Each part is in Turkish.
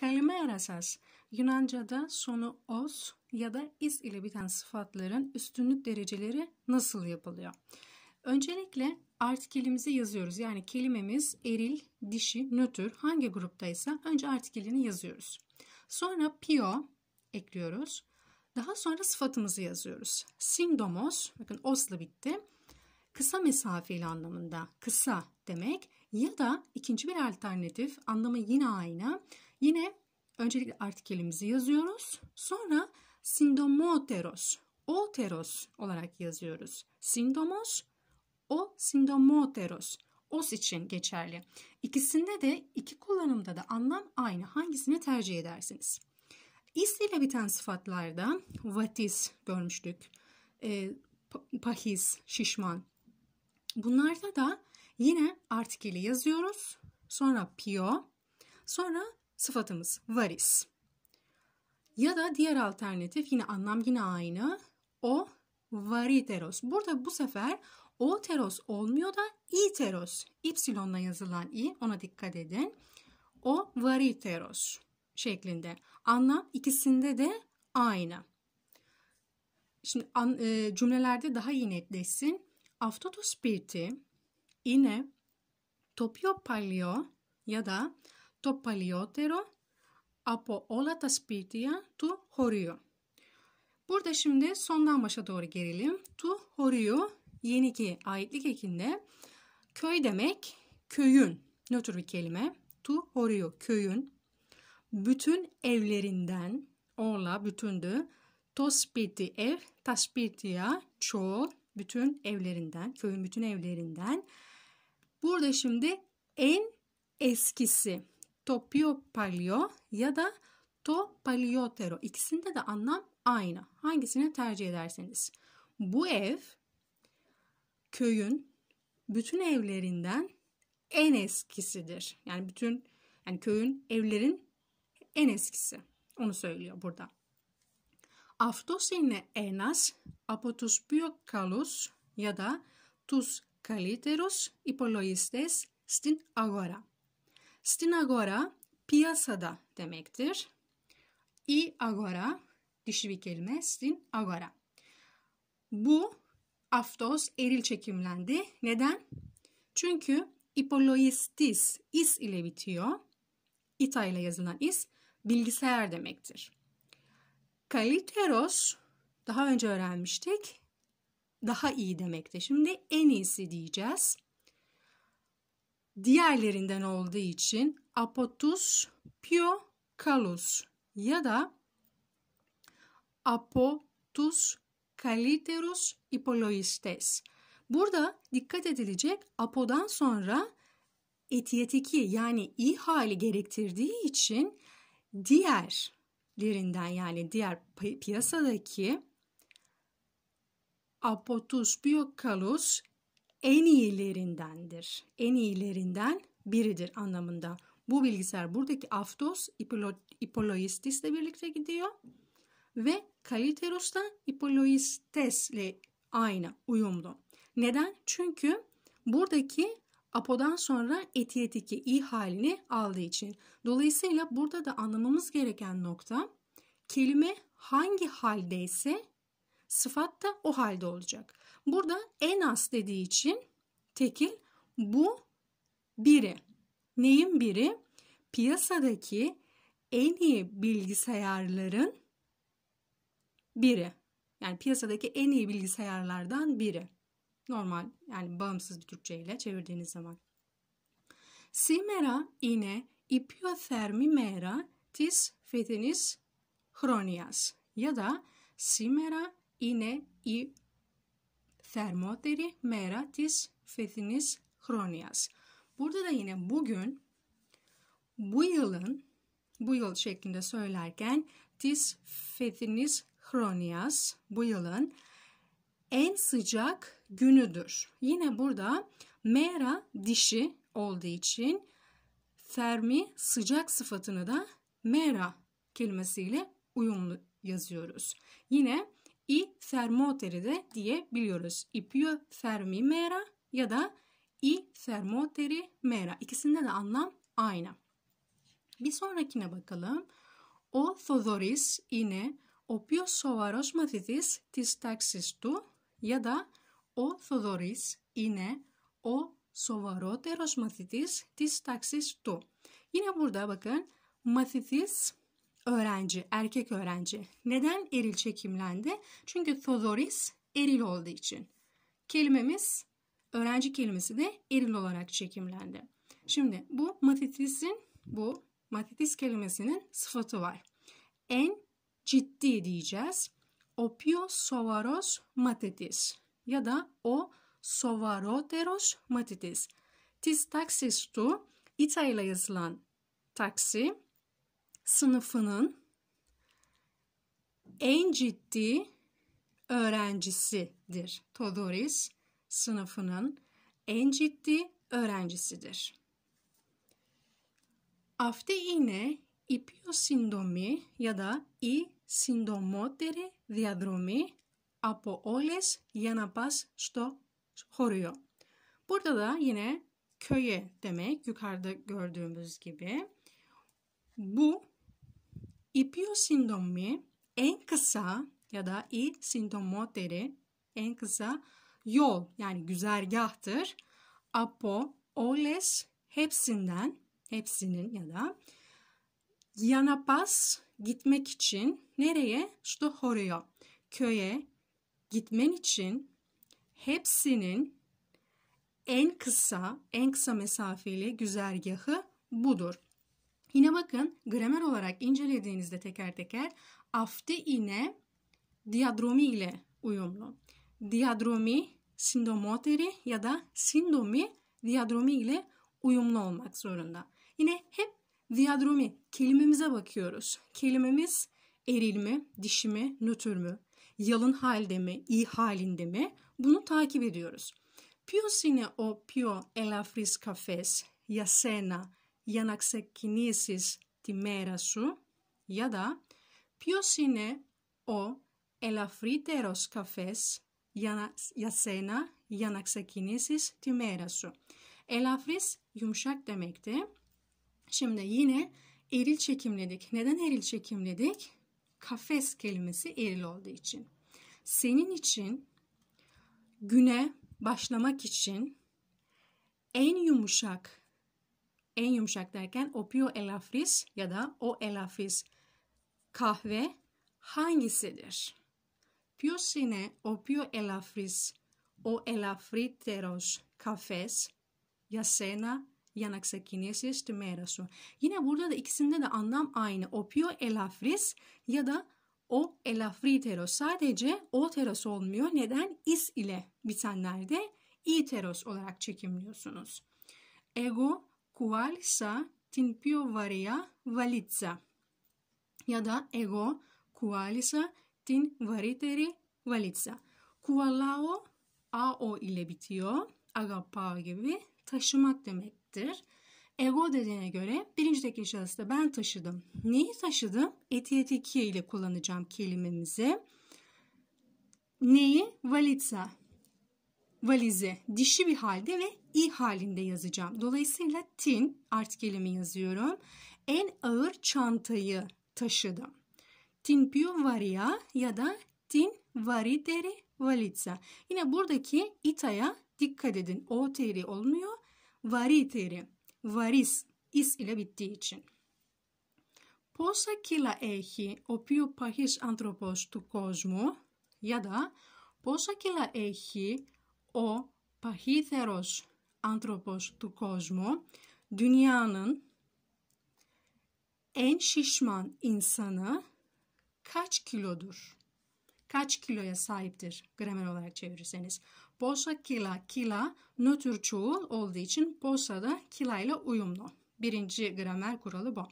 Kalimera σας. Yunanca'da sonu os ya da is ile biten sıfatların üstünlük dereceleri nasıl yapılıyor? Öncelikle artikelimizi yazıyoruz. Yani kelimemiz eril, dişi, nötr hangi gruptaysa önce artikelini yazıyoruz. Sonra pio ekliyoruz. Daha sonra sıfatımızı yazıyoruz. Sindomos, bakın osla bitti. Kısa mesafeli anlamında kısa demek ya da ikinci bir alternatif anlamı yine aynı. Yine öncelikle artikelimizi yazıyoruz. Sonra sindomoteros, oteros olarak yazıyoruz. Sindomos, o sindomoteros. Os için geçerli. İkisinde de iki kullanımda da anlam aynı. Hangisini tercih edersiniz? İs ile biten sıfatlarda vatis görmüştük. E, ee, pahis, şişman. Bunlarda da yine artikeli yazıyoruz. Sonra pio. Sonra sıfatımız varis. Ya da diğer alternatif yine anlam yine aynı. O variteros. Burada bu sefer o teros olmuyor da i teros. Y'la yazılan i ona dikkat edin. O variteros şeklinde. Anlam ikisinde de aynı. Şimdi an, e, cümlelerde daha iyi netleşsin. Αυτό το σπίτι είναι ya da το παλιότερο από όλα τα σπίτια του χωρίου. Burada şimdi sondan başa doğru gelelim. Tu horiyu yeniki aitlik ekinde köy demek köyün nötr bir kelime. Tu horiyu köyün bütün evlerinden orla bütündü. Tospiti ev, taspitiya çoğu bütün evlerinden, köyün bütün evlerinden. Burada şimdi en eskisi το πιο παλιό ya da to paliotero. İkisinde de anlam aynı. Hangisini tercih ederseniz. Bu ev köyün bütün evlerinden en eskisidir. Yani bütün yani köyün evlerin en eskisi. Onu söylüyor burada. Αυτός είναι ένας από τους πιο καλούς ya da τους καλύτερους υπολογιστές στην αγορά. Stinagora piyasada demektir. I agora dişi bir kelime stin agora. Bu aftos eril çekimlendi. Neden? Çünkü ipoloistis is ile bitiyor. Ita ile yazılan is bilgisayar demektir. Kaliteros daha önce öğrenmiştik. Daha iyi demekti. Şimdi en iyisi diyeceğiz diğerlerinden olduğu için Apotus pio calus ya da Apotus kaliterus ipoloistes. Burada dikkat edilecek apodan sonra etiyeteki yani i hali gerektirdiği için diğerlerinden yani diğer piyasadaki Apotus biokalus en iyilerindendir. En iyilerinden biridir anlamında. Bu bilgisayar buradaki Aftos Ipoloistis ile birlikte gidiyor. Ve Kaliteros da Ipoloistes ile aynı uyumlu. Neden? Çünkü buradaki apodan sonra etiyetiki i halini aldığı için. Dolayısıyla burada da anlamamız gereken nokta kelime hangi haldeyse sıfat da o halde olacak. Burada en az dediği için tekil bu biri. Neyin biri? Piyasadaki en iyi bilgisayarların biri. Yani piyasadaki en iyi bilgisayarlardan biri. Normal yani bağımsız bir Türkçe ile çevirdiğiniz zaman. Simera ine η πιο θέρμη μέρα της Ya da Simera ine i θερμότερη μέρα της φετινής χρόνιας. Burada da yine bugün bu yılın bu yıl şeklinde söylerken tis fetiniz chronias bu yılın en sıcak günüdür. Yine burada mera dişi olduğu için fermi sıcak sıfatını da mera kelimesiyle uyumlu yazıyoruz. Yine η θερμότερη δε διε Η πιο θερμή μέρα για τα η θερμότερη μέρα. Η κεσίνα τα άνα αίνα. Μη σώνα πακαλά. Ο Θοδωρής είναι ο πιο σοβαρός μαθητής της τάξης του για ο Θοδωρής είναι ο σοβαρότερος μαθητής της τάξης του. Είναι από τα Μαθητής öğrenci, erkek öğrenci. Neden eril çekimlendi? Çünkü Thodoris eril olduğu için. Kelimemiz, öğrenci kelimesi de eril olarak çekimlendi. Şimdi bu matitis'in, bu matitis kelimesinin sıfatı var. En ciddi diyeceğiz. Opio sovaros matitis ya da o sovaroteros matitis. Tis taxis tu, İtalya yazılan taksi sınıfının en ciddi öğrencisidir. Todoris sınıfının en ciddi öğrencisidir. Αυτοί η πιο ya da i συντομότερη διαδρομή από όλες για να πας στο χωριό. Burada da yine köye demek yukarıda gördüğümüz gibi. Bu İpiyosindonmi en kısa ya da i sindomotere en kısa yol yani güzergahtır. Apo, oles hepsinden hepsinin ya da yanapas gitmek için nereye? Şu Stohoryo köye gitmen için hepsinin en kısa en kısa mesafeli güzergahı budur. Yine bakın gramer olarak incelediğinizde teker teker afti ine diadromi ile uyumlu. Diadromi sindomoteri ya da sindomi diadromi ile uyumlu olmak zorunda. Yine hep diadromi kelimemize bakıyoruz. Kelimemiz eril mi, dişi mi, nötr mü, yalın halde mi, iyi halinde mi bunu takip ediyoruz. Ποιος είναι ο πιο ελαφρύς καφές για για να ξεκινήσεις τη μέρα σου για τα ποιος είναι ο ελαφρύτερος καφές για, να, για σένα για να ξεκινήσεις τη μέρα σου. Elafris yumuşak demekti. Şimdi yine eril çekimledik. Neden eril çekimledik? Kafes kelimesi eril olduğu için. Senin için güne başlamak için en yumuşak en yumuşak derken o πιο ya da o ελαφρύς kahve hangisidir? Ποιος είναι ο πιο ελαφρύς, ο ελαφρύτερος καφές για σένα για να ξεκινήσεις τη μέρα σου. Yine burada da ikisinde de anlam aynı. O πιο ελαφρύς ya da o elafriteros sadece o teros olmuyor. Neden? Is ile bitenlerde iteros olarak çekimliyorsunuz. Ego κουβάλισα την πιο βαριά βαλίτσα. Ya da εγώ κουβάλισα την βαρύτερη βαλίτσα. Κουβαλάω ao ile bitiyor. Agapao gibi taşımak demektir. Ego dediğine göre birinci tekil şahısta ben taşıdım. Neyi taşıdım? Etiyetikiye ile kullanacağım kelimemizi. Neyi? Valitsa valize dişi bir halde ve i halinde yazacağım. Dolayısıyla tin artikelimi yazıyorum. En ağır çantayı taşıdım. Tin più varia ya da tin varidere valitza. Yine buradaki itaya dikkat edin. O teri olmuyor. Vari Varis. Is ile bittiği için. Πόσα κιλά έχει ο πιο παχής άνθρωπος του κόσμου? Για τα πόσα κιλά έχει o pahύτερος άνθρωπος του κόσμου, dünyanın en şişman insanı kaç kilodur? Kaç kiloya sahiptir gramer olarak çevirirseniz. Posa kila kila nötr çoğul olduğu için posa da kila ile uyumlu. Birinci gramer kuralı bu.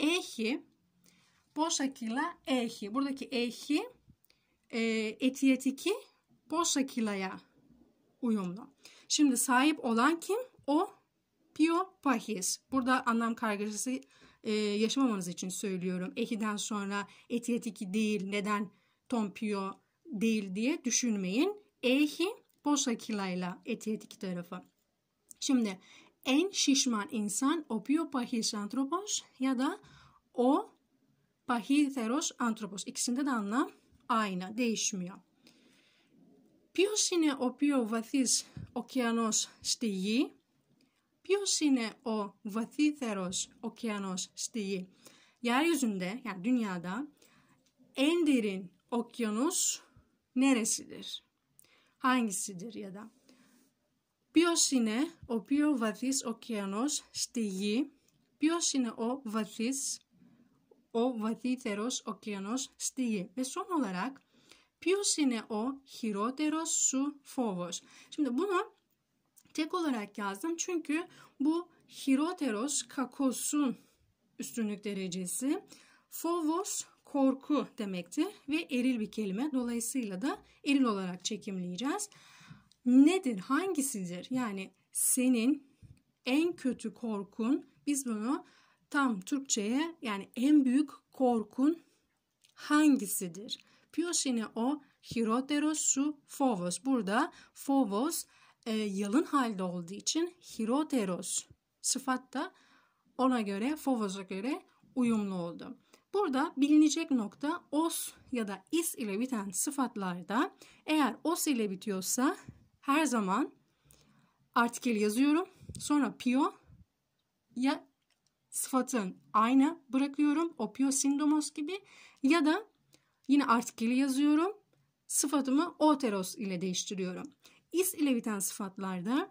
Ehi posa kila ehi. Buradaki ehi e, etiyetiki posa kilaya uyumlu. Şimdi sahip olan kim? O pio biyopahis. Burada anlam kargaşası e, yaşamamanız için söylüyorum. Ehi'den sonra etiyetiki değil neden tom pio değil diye düşünmeyin. Ehi bosakilayla etiyetiki tarafı. Şimdi en şişman insan o biyopahis antropos ya da o pahiteros antropos. İkisinde de anlam aynı değişmiyor. Ποιος είναι ο πιο βαθύς ωκεανός στη γη? Ποιος είναι ο βαθύτερος ωκεανός στη γη? Yeryüzünde για dünyada έντυριν derin okyanus neresidir? Hangisidir ya Ποιος είναι ο πιο βαθύς ωκεανός στη γη? Ποιος είναι ο βαθύς, ο βαθύτερος ωκεανός στη γη? Με son Λαράκ, Ποιος είναι ο χειρότερος σου φόβος? Şimdi bunu tek olarak yazdım çünkü bu hiroteros kakosun üstünlük derecesi fovos korku demektir ve eril bir kelime. Dolayısıyla da eril olarak çekimleyeceğiz. Nedir? Hangisidir? Yani senin en kötü korkun biz bunu tam Türkçe'ye yani en büyük korkun hangisidir? Ποιος είναι o χειρότερος σου φόβος. Burada φόβος e, yalın halde olduğu için hiroteros sıfatta ona göre fovoza göre uyumlu oldu. Burada bilinecek nokta os ya da is ile biten sıfatlarda eğer os ile bitiyorsa her zaman artikel yazıyorum. Sonra pio ya sıfatın aynı bırakıyorum. O pio sindomos gibi ya da Yine artikeli yazıyorum. Sıfatımı oteros ile değiştiriyorum. Is ile biten sıfatlarda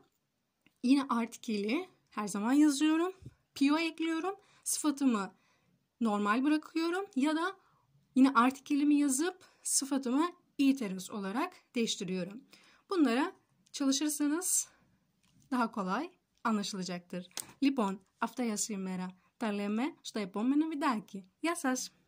yine artikeli her zaman yazıyorum. Pio ekliyorum. Sıfatımı normal bırakıyorum ya da yine artikelimi yazıp sıfatımı iteros olarak değiştiriyorum. Bunlara çalışırsanız daha kolay anlaşılacaktır. Lipon αυτά για σήμερα. Τα λέμε στο επόμενο βιντεάκι. Γεια σας!